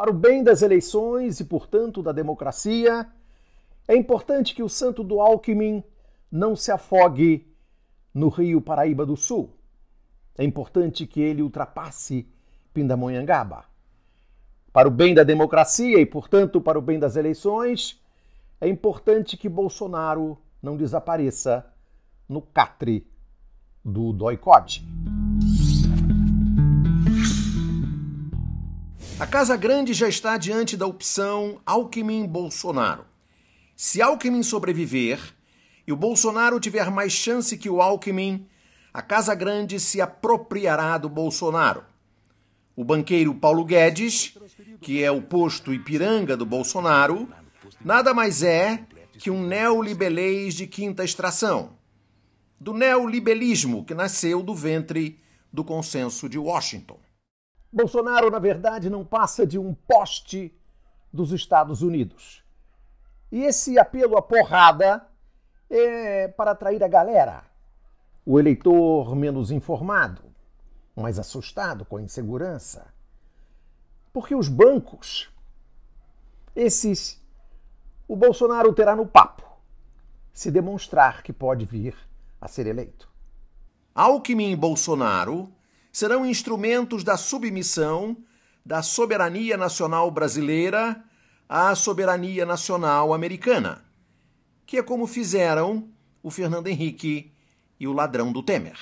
Para o bem das eleições e, portanto, da democracia, é importante que o santo do Alckmin não se afogue no Rio Paraíba do Sul. É importante que ele ultrapasse Pindamonhangaba. Para o bem da democracia e, portanto, para o bem das eleições, é importante que Bolsonaro não desapareça no catre do doicote. A Casa Grande já está diante da opção Alckmin-Bolsonaro. Se Alckmin sobreviver e o Bolsonaro tiver mais chance que o Alckmin, a Casa Grande se apropriará do Bolsonaro. O banqueiro Paulo Guedes, que é o posto Ipiranga do Bolsonaro, nada mais é que um neolibelês de quinta extração, do neolibelismo que nasceu do ventre do consenso de Washington. Bolsonaro, na verdade, não passa de um poste dos Estados Unidos. E esse apelo à porrada é para atrair a galera, o eleitor menos informado, mais assustado com a insegurança. Porque os bancos, esses, o Bolsonaro terá no papo, se demonstrar que pode vir a ser eleito. Alckmin e Bolsonaro serão instrumentos da submissão da soberania nacional brasileira à soberania nacional americana, que é como fizeram o Fernando Henrique e o ladrão do Temer.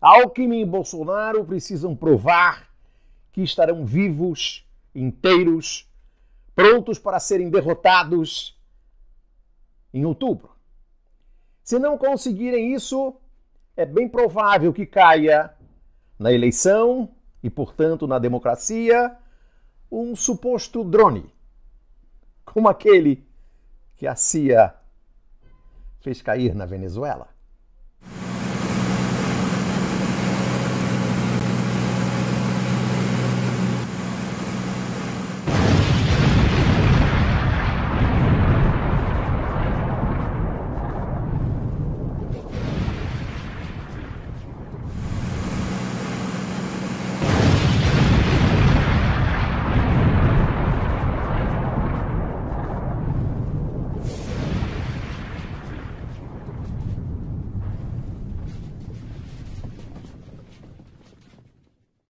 Alckmin e Bolsonaro precisam provar que estarão vivos, inteiros, prontos para serem derrotados em outubro. Se não conseguirem isso, é bem provável que caia na eleição e, portanto, na democracia, um suposto drone, como aquele que a CIA fez cair na Venezuela.